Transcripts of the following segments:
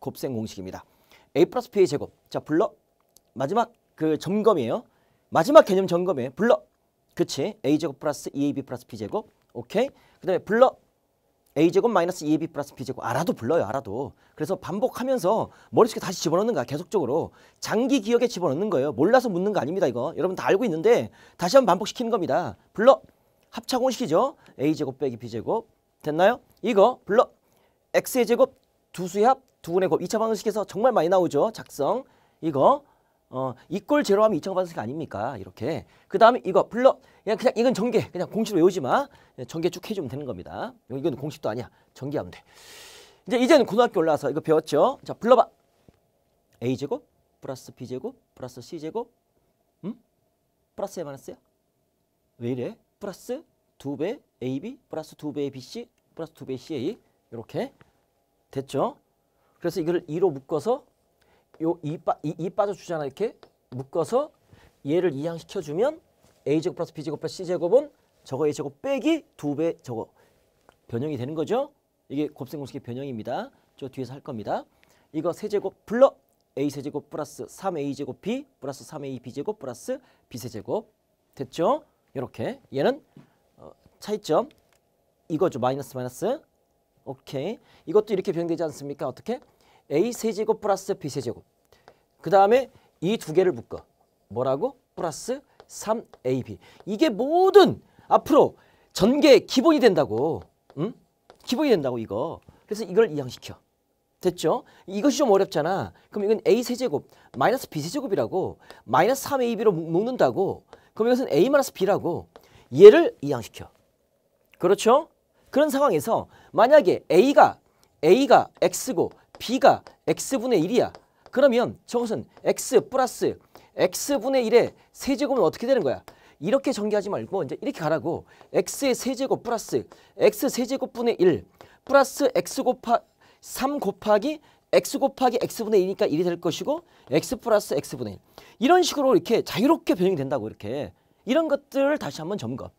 곱셈 공식입니다. a 플러스 b의 제곱. 자, 불러. 마지막 그 점검이에요. 마지막 개념 점검이에요. 불러. 그치. a제곱 플러스 2ab e 플러스 b제곱. 오케이. 그 다음에 불러. a제곱 마이너스 2ab e 플러스 b제곱. 알아도 불러요. 알아도. 그래서 반복하면서 머릿속에 다시 집어넣는 거야. 계속적으로. 장기 기억에 집어넣는 거예요. 몰라서 묻는 거 아닙니다. 이거. 여러분 다 알고 있는데 다시 한 번 반복시키는 겁니다. 불러. 합차공식이죠. a제곱 빼기 b제곱. 됐나요? 이거 불러. x의 제곱 두수의 합두 분의 곱 2차 방정식에서 정말 많이 나오죠. 작성. 이거 어, 이꼴 제로 하면 2차 방정식 아닙니까? 이렇게. 그다음에 이거 불러 그냥 그냥 이건 전개. 그냥 공식으로 외우지 마. 예, 전개 쭉해 주면 되는 겁니다. 이건 공식도 아니야. 전개하면 돼. 이제 이제는 고등학교 올라와서 이거 배웠죠. 자, 불러 봐. 아. a 제곱 플러스 b 제곱 플러스 c 제곱 음? 플러스에 마이어요왜 이래? 플러스 두 배 ab 플러스 두 배 bc 플러스 두 배 ca 이렇게 됐죠? 그래서 이거를 2로 묶어서 요2 빠, 2, 2 빠져주잖아 이렇게 묶어서 얘를 이항시켜주면 a제곱 플러스 b제곱 플러스 c제곱은 저거 a제곱 빼기 2배 저거 변형이 되는 거죠. 이게 곱셈공식의 변형입니다. 저 뒤에서 할 겁니다. 이거 세제곱 불러 a세제곱 플러스 3a제곱 b 플러스 3ab제곱 플러스 b세제곱 됐죠? 이렇게 얘는 어, 차이점 이거죠 마이너스 마이너스 오케이. 이것도 이렇게 변형되지 않습니까? 어떻게? A 세제곱 플러스 B 세제곱. 그 다음에 이 두 개를 묶어. 뭐라고? 플러스 3AB. 이게 모든 앞으로 전개 기본이 된다고. 응? 기본이 된다고 이거. 그래서 이걸 이항시켜. 됐죠? 이것이 좀 어렵잖아. 그럼 이건 A 세제곱 마이너스 B 세제곱이라고 마이너스 3AB로 묶는다고. 그럼 이것은 A 마이너스 B라고. 얘를 이항시켜. 그렇죠? 그런 상황에서 만약에 A가 A가 X고 B가 X분의 1이야. 그러면 저것은 X 플러스 X분의 1의 세제곱은 어떻게 되는 거야? 이렇게 전개하지 말고 이제 이렇게 가라고 X의 세제곱 플러스 X 세제곱분의 1 플러스 X 곱하 3 곱하기 X 곱하기 X분의 1이니까 1이 될 것이고 X 플러스 X분의 1 이런 식으로 이렇게 자유롭게 변형이 된다고 이렇게 이런 것들을 다시 한번 점검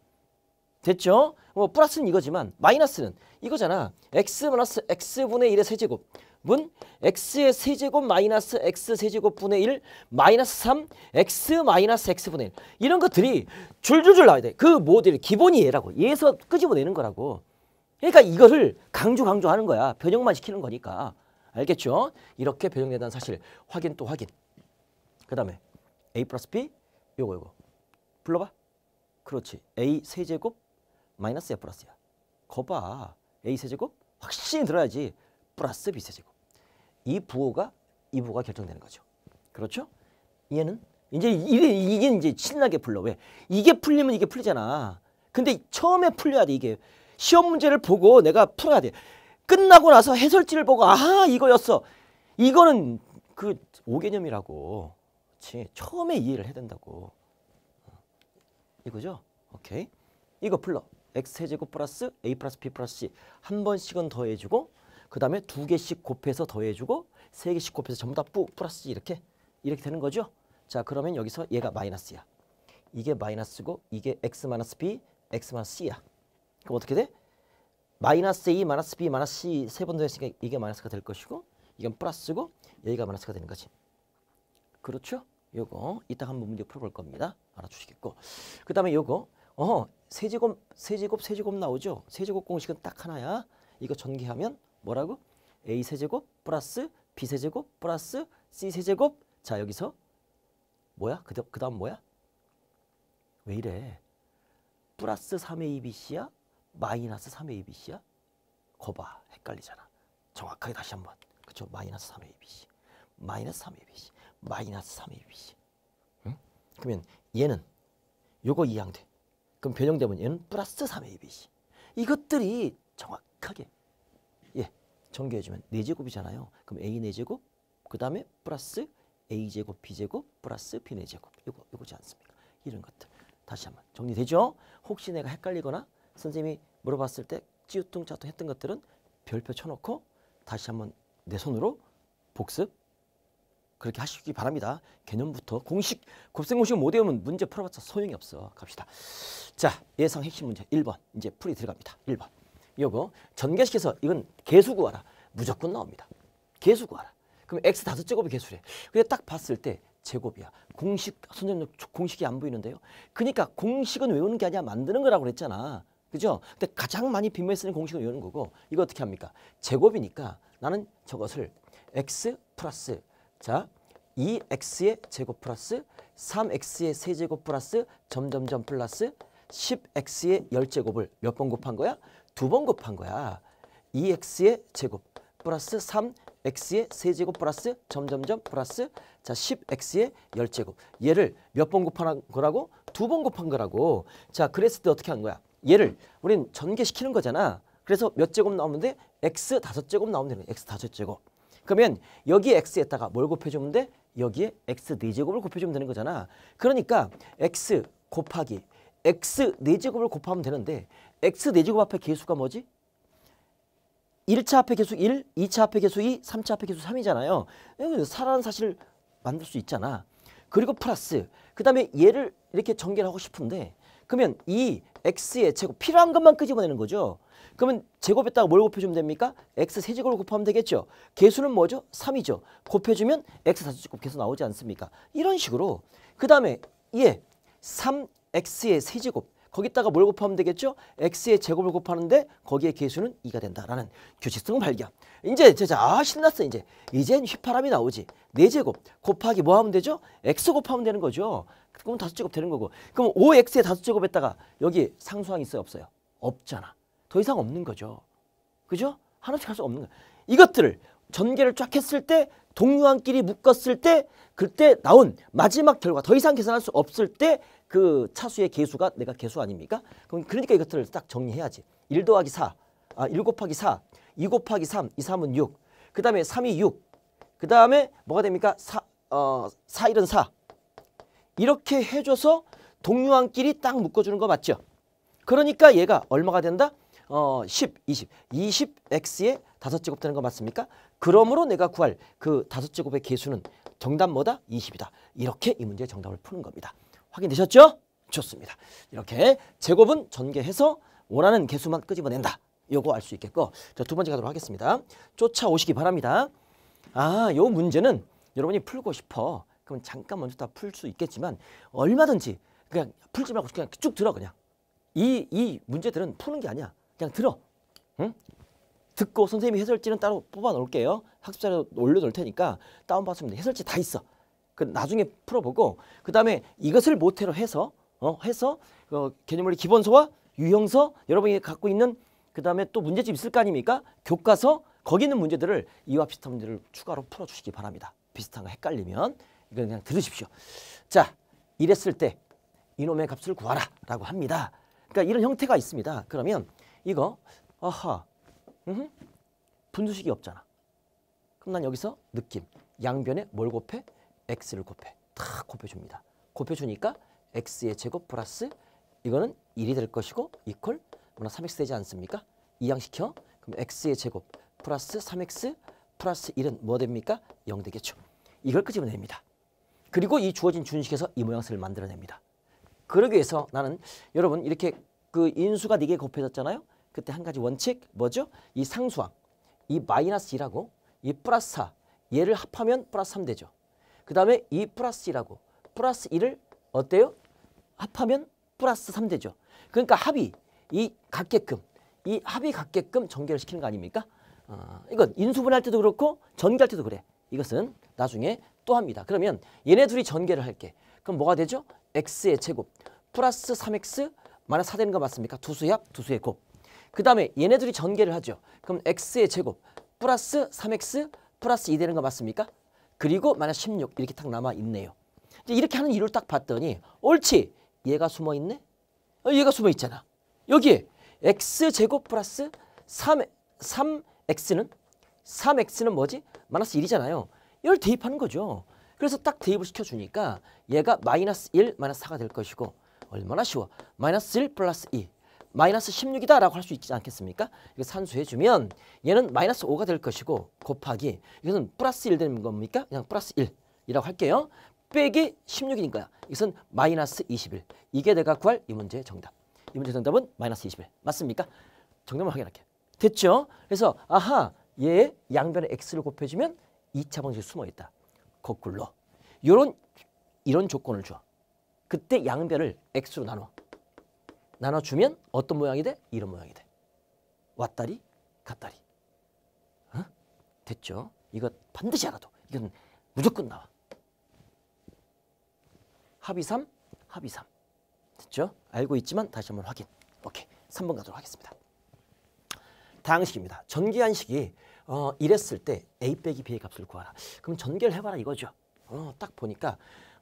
됐죠? 뭐 플러스는 이거지만 마이너스는 이거잖아. x 마이너스 x분의 1의 세제곱 문 x의 세제곱 마이너스 x 세제곱분의 1 마이너스 3 x 마이너스 x분의 1 이런 것들이 줄줄줄 나와야 돼. 그모델 기본이 얘라고. 얘에서 끄집어내는 거라고. 그러니까 이거를 강조 강조하는 거야. 변형만 시키는 거니까. 알겠죠? 이렇게 변형된다는 사실 확인 또 확인. 그 다음에 a 플러스 b 요거 요거 불러봐. 그렇지. a 세제곱 마이너스야 플러스야. 거봐. A 세제곱 확실히 들어야지. 플러스 B 세제곱. 이 부호가 이 부호가 결정되는 거죠. 그렇죠? 얘는 이제 이게, 이게 이제 신나게 풀려. 왜? 이게 풀리면 이게 풀리잖아. 근데 처음에 풀려야 돼 이게. 시험 문제를 보고 내가 풀어야 돼. 끝나고 나서 해설지를 보고 아 이거였어. 이거는 그 5개념이라고. 그치. 처음에 이해를 해야 된다고. 어. 이거죠? 오케이. 이거 풀러. x 제곱 플러스 a 플러스 b 플러스 c 한 번씩은 더해주고 그 다음에 두 개씩 곱해서 더해주고 세 개씩 곱해서 전부 다 뿌, 플러스 이렇게 이렇게 되는 거죠. 자 그러면 여기서 얘가 마이너스야. 이게 마이너스고 이게 x 마이너스 b, x 마이너스 c야. 그럼 어떻게 돼? 마이너스 a 마이너스 b 마이너스 c 세 번 더했으니까 이게 마이너스가 될 것이고 이건 플러스고 여기가 마이너스가 되는 거지. 그렇죠? 요거 이따 한번 문제 풀어볼 겁니다. 알아주시겠고. 그 다음에 요거 어 세제곱, 세제곱, 세제곱 나오죠? 세제곱 공식은 딱 하나야. 이거 전개하면 뭐라고? A 세제곱 플러스 B 세제곱 플러스 C 세제곱 자 여기서 뭐야? 그, 그 다음 뭐야? 왜 이래? 플러스 3ABC야? 마이너스 3ABC야? 거봐 헷갈리잖아. 정확하게 다시 한번 그쵸? 마이너스 3ABC 마이너스 3ABC 마이너스 3ABC 응? 그러면 얘는 요거 이항돼 그럼 변형되면 얘는 플러스 3 ABC. 이것들이 정확하게 예 정교해주면 4제곱이잖아요. 그럼 A 4제곱, 그 다음에 플러스 A제곱, B제곱, 플러스 B4제곱. 이거, 이거지 않습니까? 이런 것들. 다시 한번 정리되죠? 혹시 내가 헷갈리거나 선생님이 물어봤을 때 찌우뚱 짜뚱 했던 것들은 별표 쳐놓고 다시 한번 내 손으로 복습 그렇게 하시기 바랍니다. 개념부터 공식 곱셈공식 못 외우면 문제 풀어봤자 소용이 없어. 갑시다. 자, 예상 핵심 문제 1번. 이제 풀이 들어갑니다. 1번. 요거 전개시켜서 이건 개수 구하라. 무조건 나옵니다. 개수 구하라. 그럼 x 다섯 제곱이 개수래. 그데딱 봤을 때 제곱이야. 공식 선생님 공식이 안 보이는데요. 그러니까 공식은 외우는 게아니야 만드는 거라고 그랬잖아. 그죠? 근데 가장 많이 빈번히 쓰는 공식을 외우는 거고 이거 어떻게 합니까? 제곱이니까 나는 저것을 x 플러스 자, 2x의 제곱 플러스 3x의 세제곱 플러스 점점점 플러스 10x의 열제곱을 몇 번 곱한 거야? 두 번 곱한 거야. 2x의 제곱 플러스 3x의 세제곱 플러스 점점점 플러스 자 10x의 열제곱 얘를 몇 번 곱한 거라고? 두 번 곱한 거라고. 자 그랬을 때 어떻게 한 거야? 얘를 우린 전개시키는 거잖아. 그래서 몇 제곱 나오는데 x 다섯 제곱 나오면 되는 거야. x 다섯 제곱. 그러면 여기 x에다가 뭘 곱해주면 돼? 여기에 x 4제곱을 곱해주면 되는 거잖아. 그러니까 x 곱하기 x 4제곱을 곱하면 되는데 x 4제곱 앞에 개수가 뭐지? 1차 앞에 개수 1, 2차 앞에 개수 2, 3차 앞에 개수 3이잖아요. 4라는 사실을 만들 수 있잖아. 그리고 플러스 그 다음에 얘를 이렇게 전개를 하고 싶은데 그러면 이 x의 제곱 필요한 것만 끄집어내는 거죠. 그러면 제곱했다가 뭘 곱해주면 됩니까? x 세제곱을 곱하면 되겠죠. 개수는 뭐죠? 3이죠. 곱해주면 x 다섯제곱 계속 나오지 않습니까? 이런 식으로 그 다음에 예 3x의 세제곱 거기다가 뭘 곱하면 되겠죠? x의 제곱을 곱하는데 거기에 개수는 2가 된다라는 규칙성 발견. 이제 제자 아 신났어 이제. 이젠 휘파람이 나오지. 4제곱 곱하기 뭐 하면 되죠? x 곱하면 되는 거죠. 그럼 다섯 제곱 되는 거고. 그럼 5x의 다섯 제곱했다가 여기 상수항 있어요 없어요? 없잖아. 더 이상 없는 거죠. 그죠? 하나씩 할 수 없는 거예요. 이것들을 전개를 쫙 했을 때 동료한끼리 묶었을 때 그때 나온 마지막 결과 더 이상 계산할 수 없을 때 그 차수의 개수가 내가 개수 아닙니까? 그럼 그러니까 이것들을 딱 정리해야지. 1 더하기 사, 아, 일 곱하기 사, 2 곱하기 삼, 이삼은 육, 그 다음에 삼이 육, 그 다음에 뭐가 됩니까? 사, 어, 사 일은 사. 이렇게 해줘서 동료한끼리 딱 묶어주는 거 맞죠? 그러니까 얘가 얼마가 된다? 어, 10, 20, 20x에 다섯 제곱되는 거 맞습니까? 그러므로 내가 구할 그 다섯 제곱의 개수는 정답보다 20이다. 이렇게 이 문제의 정답을 푸는 겁니다. 확인되셨죠? 좋습니다. 이렇게 제곱은 전개해서 원하는 개수만 끄집어낸다. 요거 알 수 있겠고 자, 두 번째 가도록 하겠습니다. 쫓아오시기 바랍니다. 아, 요 문제는 여러분이 풀고 싶어. 그럼 잠깐 먼저 다 풀 수 있겠지만 얼마든지 그냥 풀지 말고 그냥 쭉 들어 그냥. 이, 이 문제들은 푸는 게 아니야. 그냥 들어. 응? 듣고 선생님이 해설지는 따로 뽑아 놓을게요. 학습자료 올려 놓을 테니까 다운 받으면 돼. 해설지 다 있어. 그 나중에 풀어보고 그다음에 이것을 모태로 해서 어 해서 어, 개념원리 기본서와 유형서 여러분이 갖고 있는 그다음에 또 문제집 있을 거 아닙니까? 교과서 거기 있는 문제들을 이와 비슷한 문제를 추가로 풀어 주시기 바랍니다. 비슷한 거 헷갈리면 이건 그냥 들으십시오. 자, 이랬을 때 이놈의 값을 구하라 라고 합니다. 그러니까 이런 형태가 있습니다. 그러면 이거 아하 음흠, 분수식이 없잖아. 그럼 난 여기서 느낌 양변에 뭘 곱해? x를 곱해. 다 곱해줍니다. 곱해주니까 x의 제곱 플러스 이거는 1이 될 것이고 이퀄 뭐나 3x 되지 않습니까? 이항시켜 그럼 x의 제곱 플러스 3x 플러스 1은 뭐 됩니까? 0 되겠죠. 이걸 끄집어냅니다. 그리고 이 주어진 준식에서 이 모양새를 만들어냅니다. 그러기 위해서 나는 여러분 이렇게 그 인수가 4개 곱해졌잖아요. 그때 한 가지 원칙 뭐죠? 이 상수항, 이 마이너스 2라고 이 플러스 4 얘를 합하면 플러스 3 되죠. 그 다음에 이 플러스 2라고 플러스 2를 어때요? 합하면 플러스 3 되죠. 그러니까 합이 이 같게끔 이 합이 같게끔 전개를 시키는 거 아닙니까? 어, 이건 인수분할 때도 그렇고 전개할 때도 그래. 이것은 나중에 또 합니다. 그러면 얘네 둘이 전개를 할게. 그럼 뭐가 되죠? x의 제곱 플러스 3x 마이너스 4 되는 거 맞습니까? 두수의 합, 두수의 곱. 그 다음에 얘네들이 전개를 하죠. 그럼 x의 제곱 플러스 3x 플러스 2 되는 거 맞습니까? 그리고 마이너스 16 이렇게 딱 남아있네요. 이 이렇게 하는 이유를 딱 봤더니 옳지! 얘가 숨어있네? 어, 얘가 숨어있잖아. 여기에 x제곱 플러스 3, 3x는 3x는 뭐지? 마이너스 1이잖아요. 이걸 대입하는 거죠. 그래서 딱 대입을 시켜주니까 얘가 마이너스 1, 마이너스 4가 될 것이고 얼마나 쉬워. 마이너스 1 플러스 2. 마이너스 16이다라고 할 수 있지 않겠습니까? 이거 산수해주면 얘는 마이너스 5가 될 것이고 곱하기 이것은 플러스 1 되는 겁니까? 그냥 플러스 1이라고 할게요. 빼기 16이니까 이것은 마이너스 21. 이게 내가 구할 이 문제의 정답. 이 문제 의 정답은 마이너스 21. 맞습니까? 정답을 확인할게요. 됐죠? 그래서 아하 얘의 양변의 x를 곱해주면 2차 방식이 숨어있다. 거꾸로. 요런 이런 조건을 줘. 그때 양변을 x로 나눠. 나눠주면 어떤 모양이 돼? 이런 모양이 돼. 왔다리 갔다리. 어? 됐죠? 이거 반드시 알아도 이건 무조건 나와. 합이 3, 합이 3. 됐죠? 알고 있지만 다시 한번 확인. 오케이. 3번 가도록 하겠습니다. 다항식입니다. 전기한식이 어, 이랬을 때 A 빼기 B의 값을 구하라. 그럼 전개 해봐라 이거죠. 어, 딱 보니까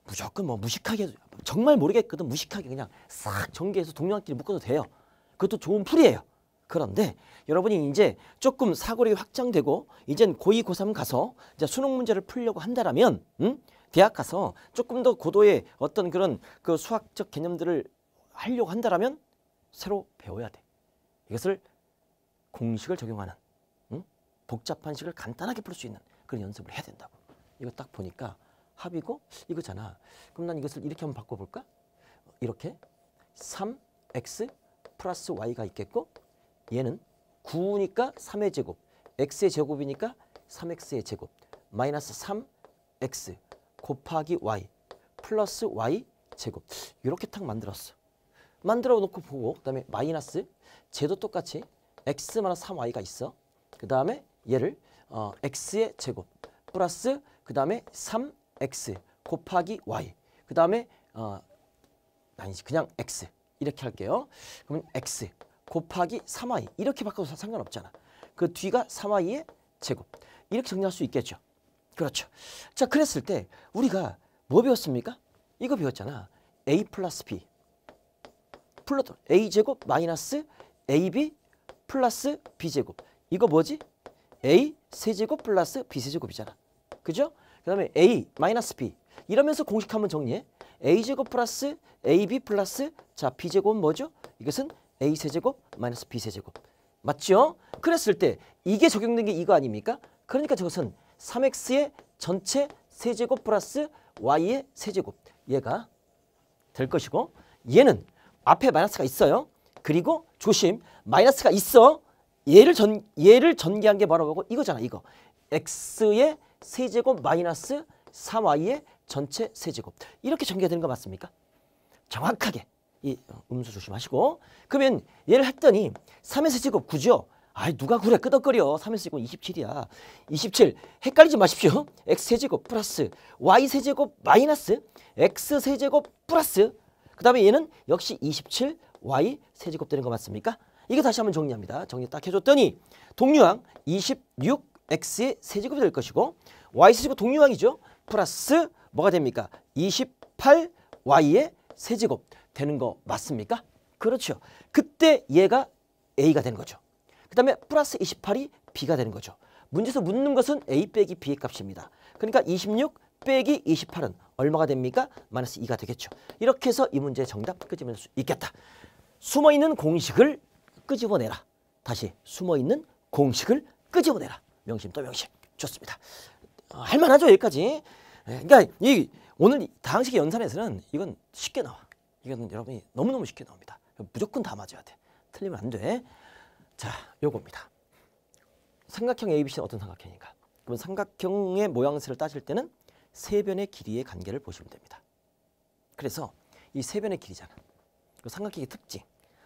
무조건 뭐 무식하게 정말 모르겠거든 무식하게 그냥 싹 전개해서 동명끼리 묶어도 돼요. 그것도 좋은 풀이에요. 그런데 여러분이 이제 조금 사고력이 확장되고 이젠 고2, 고3 가서 이제 수능 문제를 풀려고 한다라면 응? 음? 대학 가서 조금 더 고도의 어떤 그런 그 수학적 개념들을 하려고 한다라면 새로 배워야 돼. 이것을 공식을 적용하는 응? 음? 복잡한 식을 간단하게 풀 수 있는 그런 연습을 해야 된다고. 이거 딱 보니까 합이고 이거잖아. 그럼 난 이것을 이렇게 한번 바꿔볼까? 이렇게 3x 플러스 y가 있겠고 얘는 9니까 3의 제곱, x의 제곱이니까 3x의 제곱 마이너스 3x 곱하기 y 플러스 y 제곱 이렇게 딱 만들었어. 만들어 놓고 보고 그다음에 마이너스 제도 똑같이 x 마이너스 3y가 있어. 그다음에 얘를 어, x의 제곱 플러스 그다음에 3 x 곱하기 y 그 다음에 어, 아니지 그냥 x 이렇게 할게요. 그러면 x 곱하기 3y 이렇게 바꿔도 상관없잖아. 그 뒤가 3y의 제곱 이렇게 정리할 수 있겠죠. 그렇죠. 자 그랬을 때 우리가 뭐 배웠습니까? 이거 배웠잖아. a 플러스 b 플러스 a 제곱 마이너스 ab 플러스 b 제곱 이거 뭐지? a 세제곱 플러스 b 세제곱이잖아. 그죠? 그 다음에 a 마이너스 b 이러면서 공식 한번 정리해. a제곱 플러스 ab 플러스 자 b제곱은 뭐죠? 이것은 a세제곱 마이너스 b세제곱 맞죠? 그랬을 때 이게 적용된 게 이거 아닙니까? 그러니까 저것은 3x의 전체 세제곱 플러스 y의 세제곱 얘가 될 것이고 얘는 앞에 마이너스가 있어요. 그리고 조심 마이너스가 있어 얘를 전 얘를 전개한 게 뭐라고 하고 이거잖아 이거 x의 세제곱 마이너스 3y의 전체 세제곱. 이렇게 전개가 되는 거 맞습니까? 정확하게 이 어, 음수 조심하시고 그러면 얘를 했더니 3의 세제곱 9죠? 아이 누가 그래 끄덕거려 3의 세제곱 27이야 27 헷갈리지 마십시오 x세제곱 플러스 y세제곱 마이너스 x세제곱 플러스 그 다음에 얘는 역시 27y 세제곱 되는 거 맞습니까? 이거 다시 한번 정리합니다 정리 딱 해줬더니 동류항 26 x의 세제곱이 될 것이고 y세제곱 동유항이죠. 플러스 뭐가 됩니까? 28y의 세제곱 되는 거 맞습니까? 그렇죠. 그때 얘가 a가 되는 거죠. 그 다음에 플러스 28이 b가 되는 거죠. 문제에서 묻는 것은 a 빼기 b의 값입니다. 그러니까 26 빼기 28은 얼마가 됩니까? 마이너스 2가 되겠죠. 이렇게 해서 이 문제의 정답 끄집어낼 수 있겠다. 숨어있는 공식을 끄집어내라. 다시 숨어있는 공식을 끄집어내라. 명심 또 명심. 좋습니다. 어, 할만하죠 여기까지. 예, 그러니까 이 오늘 다항식의 연산에서는 이건 쉽게 나와. 이건 여러분이 너무너무 쉽게 나옵니다. 무조건 다 맞아야 돼. 틀리면 안 돼. 자, 요겁니다. 삼각형 ABC는 어떤 삼각형인가? 그럼 삼각형의 모양새를 따질 때는 세변의 길이의 관계를 보시면 됩니다. 그래서 이 세변의 길이잖아. 그 삼각형의 특징.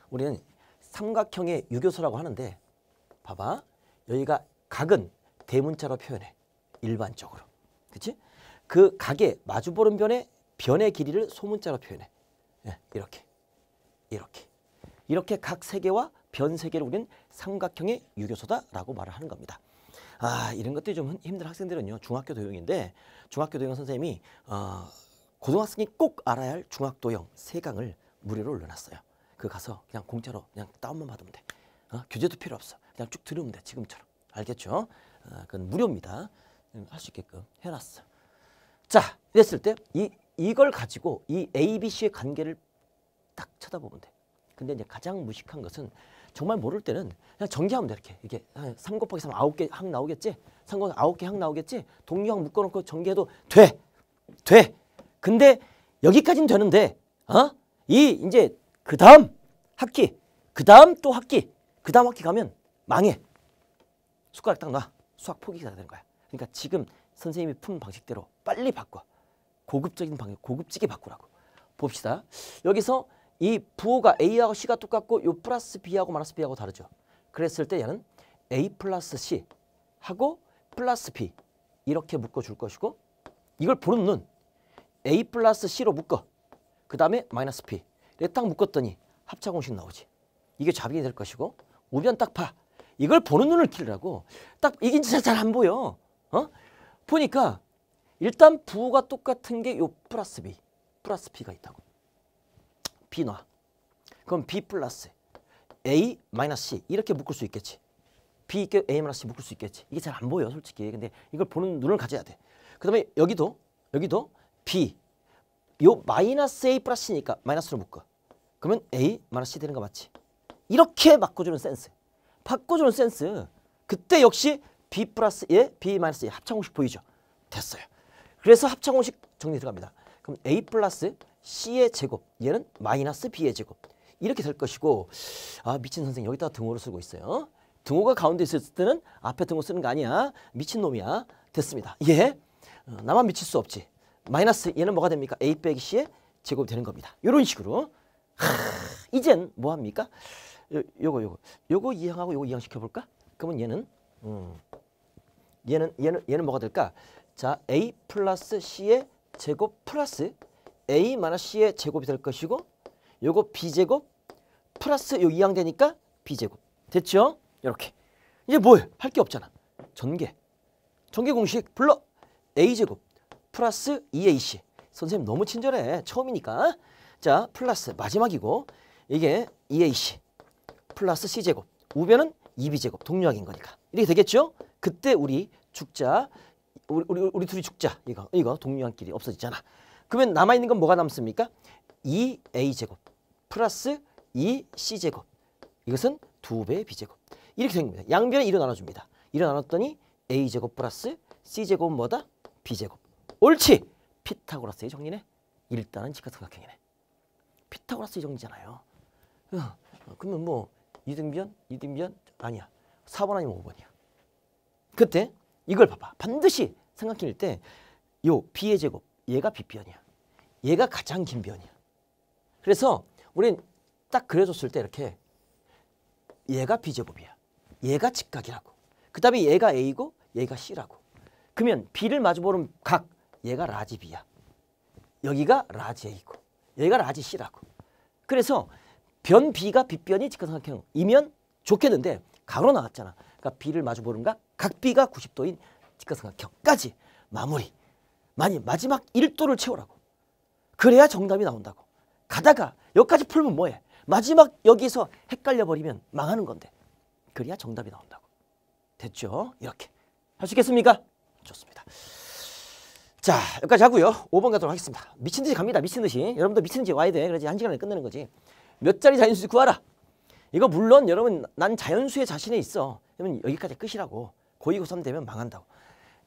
우리는 삼각형의 유교소라고 하는데 봐봐. 여기가 각은 대문자로 표현해. 일반적으로. 그치? 그 각에 마주보는 변의 변의 길이를 소문자로 표현해. 예, 이렇게. 이렇게. 이렇게 각 세 개와 변 세 개를 우리는 삼각형의 유교소다라고 말을 하는 겁니다. 아, 이런 것들이 좀 힘든 학생들은요. 중학교 도형인데 중학교 도형 선생님이 어, 고등학생이 꼭 알아야 할 중학도형 세강을 무료로 올려놨어요. 그 가서 그냥 공짜로 그냥 다운만 받으면 돼. 어? 교재도 필요 없어. 그냥 쭉 들으면 돼. 지금처럼. 알겠죠? 아, 그건 무료입니다. 음, 할수 있게끔 해놨어. 자, 이랬을 때 이, 이걸 가지고 이 A, B, C의 관계를 딱 쳐다보면 돼. 근데 이제 가장 무식한 것은 정말 모를 때는 그냥 전개하면 돼 이렇게 이게 삼 곱하기 삼아개항 나오겠지 삼 곱하기 아개항 나오겠지 동류항 묶어놓고 전개해도 돼 돼. 근데 여기까지는 되는데 어? 이 이제 그 다음 학기 그 다음 또 학기 그 다음 학기 가면 망해 숟가락 딱 놔. 수학 포기가 되는 거야. 그러니까 지금 선생님이 푼 방식대로 빨리 바꿔. 고급적인 방식, 고급지게 바꾸라고. 봅시다. 여기서 이 부호가 A하고 C가 똑같고 요 플러스 B하고 마이너스 B하고 다르죠. 그랬을 때 얘는 A 플러스 C 하고 플러스 B 이렇게 묶어줄 것이고 이걸 보는 눈 A 플러스 C로 묶어. 그 다음에 마이너스 P. 딱 묶었더니 합차 공식 나오지. 이게 좌이될 것이고 우변 딱 봐. 이걸 보는 눈을 키우라고 딱 이게 진짜 잘 안 보여. 어? 보니까 일단 부가 똑같은 게 요 플러스 B, 플러스 B가 있다고. b 나 그럼 B 플러스 A 마이너스 C 이렇게 묶을 수 있겠지. B 있게 A 마이너스 C 묶을 수 있겠지. 이게 잘 안 보여 솔직히. 근데 이걸 보는 눈을 가져야 돼. 그 다음에 여기도 여기도 B 요 마이너스 A 플러스니까 마이너스로 묶어. 그러면 A 마이너스 C 되는 거 맞지? 이렇게 바꿔주는 센스. 바꿔주는 센스. 그때 역시 B 플러스 에 B 마이너스 에 합창공식 보이죠? 됐어요. 그래서 합창공식 정리 들어갑니다. 그럼 A 플러스 C의 제곱, 얘는 마이너스 B의 제곱. 이렇게 될 것이고 아 미친 선생 여기다 등호를 쓰고 있어요. 등호가 가운데 있을 때는 앞에 등호 쓰는 거 아니야. 미친놈이야. 됐습니다. 예. 어, 나만 미칠 수 없지. 마이너스 얘는 뭐가 됩니까? A 빼기 C의 제곱이 되는 겁니다. 이런 식으로 하, 이젠 뭐합니까? 요거 요거 요거 이항하고 요거 이항시켜 볼까? 그러면 얘는 음, 얘는 얘는 얘는 뭐가 될까? 자 a 플러스 c의 제곱 플러스 a 마이 c의 제곱이 될 것이고 요거 b 제곱 플러스 요 이항 되니까 b 제곱 됐죠? 이렇게 이제 뭘할게 없잖아. 전개 전개 공식 불러 e a 제곱 플러스 2ac 선생님 너무 친절해 처음이니까 자 플러스 마지막이고 이게 2ac e 플러스 C제곱. 우변은 2B제곱. E 동류학인 거니까. 이렇게 되겠죠? 그때 우리 죽자. 우리, 우리, 우리 둘이 죽자. 이거, 이거 동류학끼리 없어지잖아. 그러면 남아있는 건 뭐가 남습니까? 2A제곱 e 플러스 2C제곱. E 이것은 2배 의 B제곱. 이렇게 생깁니다. 양변에 1로 나눠줍니다. 1로 나눴더니 A제곱 플러스 C제곱은 뭐다? B제곱. 옳지! 피타고라스의 정리네. 일단은 직각삼각형이네. 피타고라스의 정리잖아요. 어, 그러면 뭐 이등변, 이등변 아니야. 4번 아니면 5번이야. 그때 이걸 봐봐. 반드시 삼각형때요 B의 제곱, 얘가 B변이야. 얘가 가장 긴 변이야. 그래서 우린 딱 그려줬을 때 이렇게 얘가 B제곱이야. 얘가 직각이라고. 그 다음에 얘가 A고 얘가 C라고. 그러면 B를 마주보는 각, 얘가 라지 B야. 여기가 라지 A고 얘가 라지 C라고. 그래서 변비가 빛변이 직각삼각형이면 좋겠는데 가로 나왔잖아. 그러니까 B를 마주 보는가? 각 B가 90도인 직각삼각형까지 마무리. 많이 마지막 1도를 채우라고. 그래야 정답이 나온다고. 가다가 여기까지 풀면 뭐해? 마지막 여기서 헷갈려 버리면 망하는 건데. 그래야 정답이 나온다고. 됐죠? 이렇게. 할수겠습니까 좋습니다. 자 여기까지 하고요. 5번 가도록 하겠습니다. 미친 듯이 갑니다. 미친 듯이. 여러분도 미친 듯이 와야 돼. 그래지한 시간에 끝내는 거지. 몇 자리 자연수 지 구하라. 이거 물론 여러분 난 자연수에 자신이 있어. 그러면 여기까지 끝이라고. 고2고3 되면 망한다고.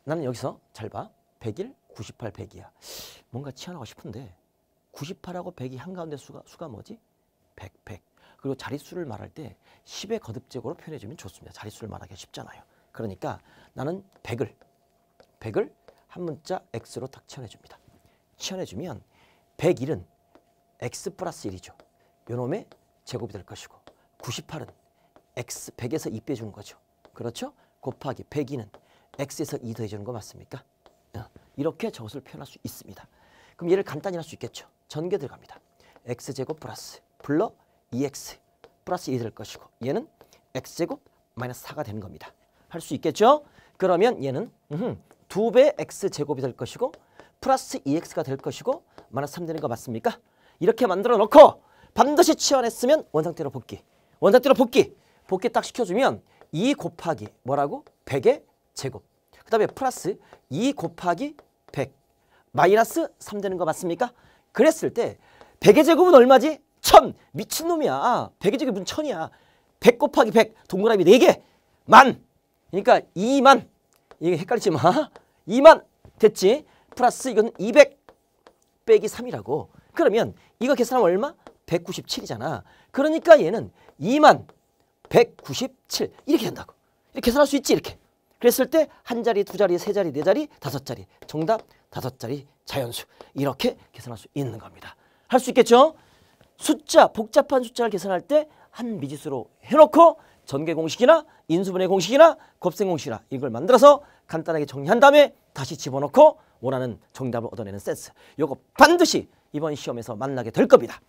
나는 여기서 잘 봐. 101, 98, 100이야. 뭔가 치환하고 싶은데 98하고 100이 한가운데 수가, 수가 뭐지? 100, 100. 그리고 자릿수를 말할 때 10의 거듭제곱로 표현해주면 좋습니다. 자릿수를 말하기가 쉽잖아요. 그러니까 나는 100을 100을 한 문자 x로 딱 치환해줍니다. 치환해주면 101은 x 플러스 1이죠. 요놈의 제곱이 될 것이고 98은 x 100에서 2 빼주는 거죠. 그렇죠? 곱하기 102는 x에서 2 더해주는 거 맞습니까? 어, 이렇게 저것을 표현할 수 있습니다. 그럼 얘를 간단히 할 수 있겠죠. 전개 들어갑니다. x제곱 플러스 불러 2x e 플러스 2될 것이고 얘는 x제곱 마이너스 4가 되는 겁니다. 할 수 있겠죠? 그러면 얘는 두배 x제곱이 될 것이고 플러스 2x가 e 될 것이고 마이너스 3 되는 거 맞습니까? 이렇게 만들어 놓고 반드시 치환했으면 원상태로 복귀. 원상태로 복귀. 복귀 딱 시켜주면 2 e 곱하기 뭐라고? 100의 제곱. 그 다음에 플러스 2 e 곱하기 100. 마이너스 3 되는 거 맞습니까? 그랬을 때 100의 제곱은 얼마지? 1000. 미친놈이야. 100의 제곱은 1000이야. 100 곱하기 100. 동그라미 4개. 만. 그러니까 2만. 이게 헷갈리지 마. 2만. 됐지? 플러스 이건 200 빼기 3이라고. 그러면 이거 계산하면 얼마? 197이잖아. 그러니까 얘는 2만 197 이렇게 된다고. 이렇게 계산할 수 있지 이렇게. 그랬을 때 한 자리, 두 자리, 세 자리, 네 자리, 다섯 자리. 정답 다섯 자리 자연수. 이렇게 계산할 수 있는 겁니다. 할 수 있겠죠? 숫자, 복잡한 숫자를 계산할 때 한 미지수로 해놓고 전개 공식이나 인수분해 공식이나 곱셈 공식이나 이걸 만들어서 간단하게 정리한 다음에 다시 집어넣고 원하는 정답을 얻어내는 센스. 이거 반드시 이번 시험에서 만나게 될 겁니다.